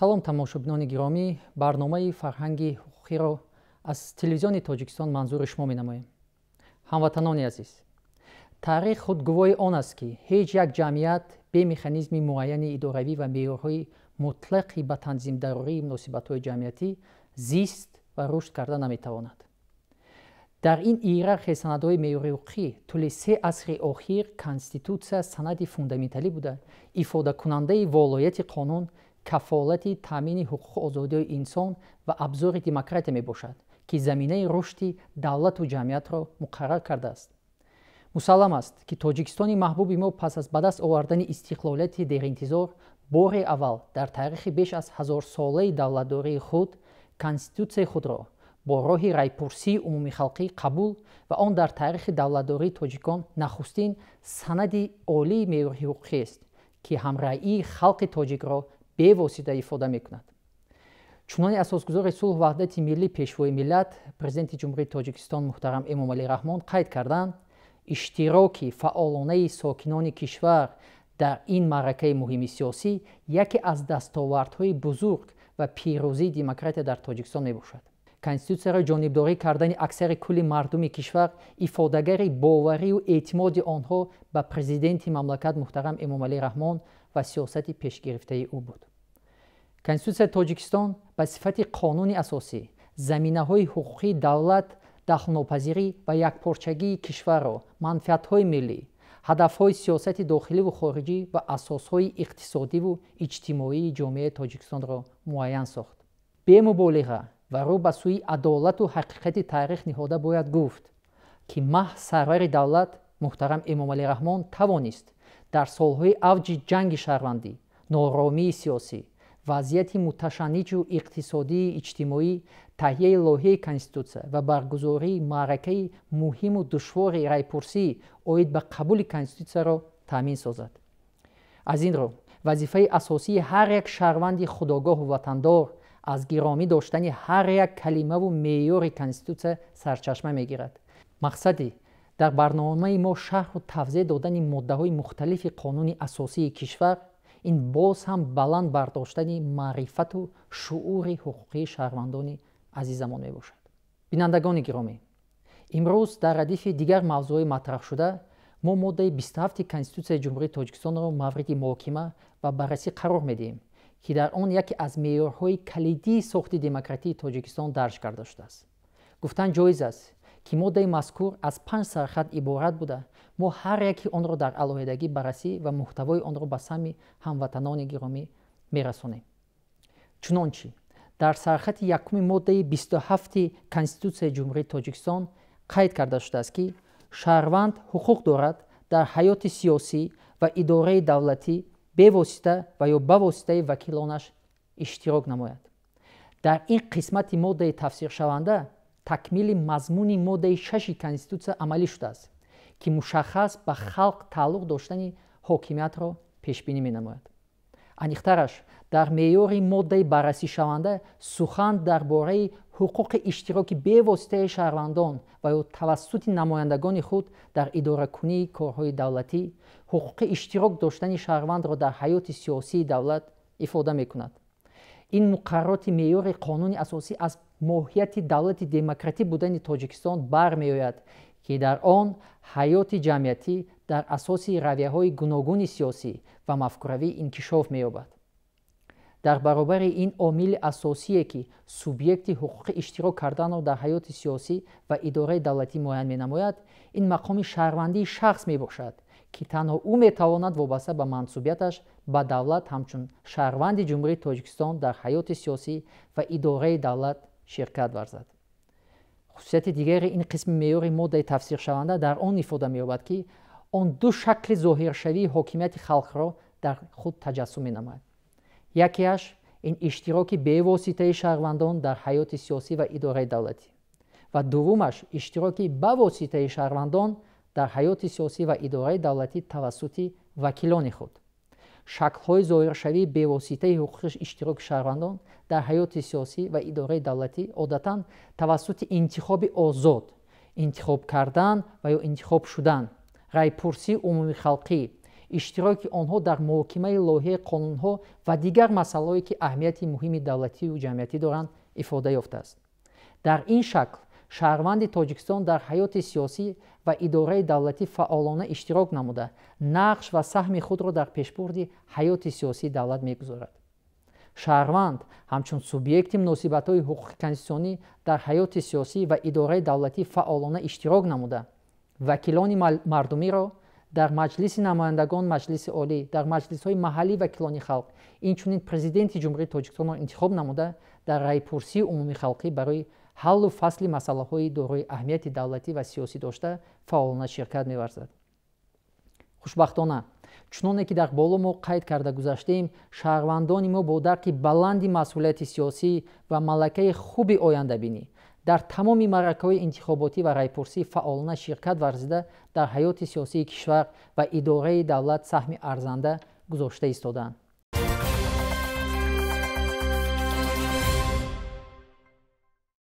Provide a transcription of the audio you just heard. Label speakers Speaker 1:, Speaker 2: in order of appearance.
Speaker 1: салом тамошобинони гиромӣ барномаи фарҳанги ҳуқуқиро аз телевизиони тоҷикистон манзури шумо менамоем ҳамватанони азиз таърих худ гувоҳи он аст ки ҳеҷ як ҷамъият бе механизми муайяни идоравӣ ва меъёрҳои мутлақи ба танзимдарории муносибатҳои ҷамъиятӣ зист ва рушд карда наметавонад дар ин иерархияи санадҳои меъёрии ҳуқуқӣ тӯли се асри охир конститутсия санади фундаменталӣ буда ифодакунандаи волоияти қонун кафолати таъмини ҳуқуқи озодиҳои инсон ва абзори демократия мебошад ки заминаи рушди давлату ҷамъиятро муқаррар кардааст мусаллам аст ки тоҷикистони маҳбуби мо пас аз ба даст овардани истиқлолияти дериинтизор бори аввал дар таърихи беш аз ҳазорсолаи давлатдории худ конститутсияи худро бо роҳи райпурсии умумихалқӣ қабул ва он дар таърихи давлатдории тоҷикон нахустин санади олии меъёри ҳуқуқиест ки ҳамраии халқи тоҷикро бевосита ифода мекунад чунони асосгузори сулҳ ваҳдати милли пешвои миллат президенти ҷумҳурии тоҷикистон муҳтарам эмомалӣ раҳмон қайд карданд иштироки фаъолонаи сокинони кишвар дар ин маъракаи муҳими сиёсӣ яке аз дастовардҳои бузург ва пирӯзии демократия дар тоҷикистон мебошад конститутсияро ҷонибдорӣ кардани аксари кулли мардуми кишвар ифодагари боварию эътимоди онҳо ба президенти мамлакат муҳтарам эмомалӣ раҳмон ва сиёсати пешгирифтаи ӯ буд конститусияи тоҷикистон ба сифати қонуни асосӣ заминаҳои ҳуқуқии давлат дахлнопазирӣ ва якпорчагии кишварро манфиатҳои миллӣ ҳадафҳои сиёсати дохиливу хориҷӣ ва асосҳои иқтисодиву иҷтимоии ҷомеаи тоҷикистонро муайян сохт бемуболиға ва рӯ ба сӯи адолату ҳақиқати таърих ниҳода бояд гуфт ки маҳз сарвари давлат муҳтарам эмомалӣ раҳмон тавонист дар солҳои авҷи ҷанги шаҳрвандӣ норомии сиёсӣ вазъияти муташанниҷу иқтисодии иҷтимоӣ таҳияи лоиҳаи конститутсия ва баргузории маъракаи муҳиму душвори райпурсӣ оид ба қабули конститутсияро таъмин созад аз ин рӯ вазифаи асосии ҳар як шаҳрванди худогоҳу ватандор аз гиромӣ доштани ҳар як калимаву меъёри конститутсия сарчашма мегирад мақсади дар барномаи мо шарҳу тавзеҳ додани моддаҳои мухталифи қонуни асосии кишвар ин боз ҳам баланд бардоштани маърифату шуури ҳуқуқии шаҳрвандони азизамон мебошад бинандагони гиромӣ имрӯз дар радифи дигар мавзӯҳои матраҳшуда мо моддаи бистуҳафти конститутсияи ҷумҳурии тоҷикистонро мавриди муҳокима ва баррасӣ қарор медиҳем ки дар он яке аз меъёрҳои калидии сохти демократии тоҷикистон дарҷ карда шудааст гуфтан ҷоиз аст ки моддаи мазкур аз панҷ сархат иборат буда мо ҳар яке онро дар алоҳидагӣ баррасӣ ва муҳтавои онро ба сами ҳамватанони гиромӣ мерасонем чунон чи дар сархати якуми моддаи бисту ҳафти конститутсияи ҷумҳурии тоҷикистон қайд карда шудааст ки шаҳрванд ҳуқуқ дорад дар ҳаёти сиёсӣ ва идораи давлатӣ бевосита ва ё ба воситаи вакилонаш иштирок намояд дар ин қисмати моддаи тафсиршаванда такмили мазмуни моддаи шаши конститутсия амалӣ шудааст ки мушаххас ба халқ тааллуқ доштани ҳокимиятро пешбинӣ менамояд аниқтараш дар меъёри моддаи баррасишаванда сухан дар бораи ҳуқуқи иштироки бевоситаи шаҳрвандон ва ё тавассути намояндагони худ дар идоракунии корҳои давлатӣ ҳуқуқи иштирок доштани шаҳрвандро дар ҳаёти сиёсии давлат ифода мекунад ин муқаррароти меъёри қонуни асосӣ аз моҳияти давлати демократӣ будани тоҷикистон бармеояд ки дар он ҳаёти ҷамъиятӣ дар асоси равияҳои гуногуни сиёсӣ ва мафкуравӣ инкишоф меёбад дар баробари ин омили асосие ки субъекти ҳуқуқи иштирок карданро дар ҳаёти сиёсӣ ва идораи давлатӣ муайян менамояд ин мақоми шаҳрвандии шахс мебошад ки танҳо ӯ метавонад вобаста ба мансубияташ ба давлат ҳамчун шаҳрванди ҷумҳурии тоҷикистон дар ҳаёти сиёсӣ ва идораи давлат ширкат варзад хусусияти дигари ин қисми меъёри моддаи тафсиршаванда дар он ифода меёбад ки он ду шакли зоҳиршавии ҳокимияти халқро дар худ таҷассум менамояд якеаш ин иштироки бевоситаи шаҳрвандон дар ҳаёти сиёсӣ ва идораи давлатӣ ва дуввумаш иштироки ба воситаи шаҳрвандон дар ҳаёти сиёсӣ ва идораи давлатӣ тавассути вакилони худ шаклҳои зоҳиршавии бевоситаи ҳуқуқи иштироки шаҳрвандон дар ҳаёти сиёсӣ ва идораи давлатӣ одатан тавассути интихоби озод интихоб кардан ва ё интихоб шудан райпурсии умуми халқӣ иштироки онҳо дар муҳокимаи лоиҳаи қонунҳо ва дигар масъалаҳое ки аҳамияти муҳими давлатию ҷамъиятӣ доранд ифода ёфтааст дар ин шакл шаҳрванди тоҷикистон дар ҳаёти сиёсӣ ва идораи давлатӣ фаъолона иштирок намуда нақш ва саҳми худро дар пешбурди ҳаёти сиёсии давлат мегузорад шаҳрванд ҳамчун субъекти муносибатҳои ҳуқуқи конституционӣ дар ҳаёти сиёсӣ ва идораи давлатӣ фаъолона иштирок намуда вакилони мардумиро дар маҷлиси намояндагон маҷлиси олӣ дар маҷлисҳои маҳаллӣ вакилони халқ инчунин президенти ҷумҳурии тоҷикистонро интихоб намуда дар райпурсии умумихалқӣ барои ҳаллу фасли масъалаҳои дорои аҳамияти давлатӣ ва сиёсӣ дошта фаъолона ширкат меварзад хушбахтона чуноне ки дар боло мо қайд карда гузаштем шаҳрвандони мо бо дарки баланди масъулияти сиёсӣ ва малакаи хуби ояндабинӣ дар тамоми маъракаҳои интихоботӣ ва райпурсӣ фаъолона ширкат варзида дар ҳаёти сиёсии кишвар ва идораи давлат саҳми арзанда гузошта истодаанд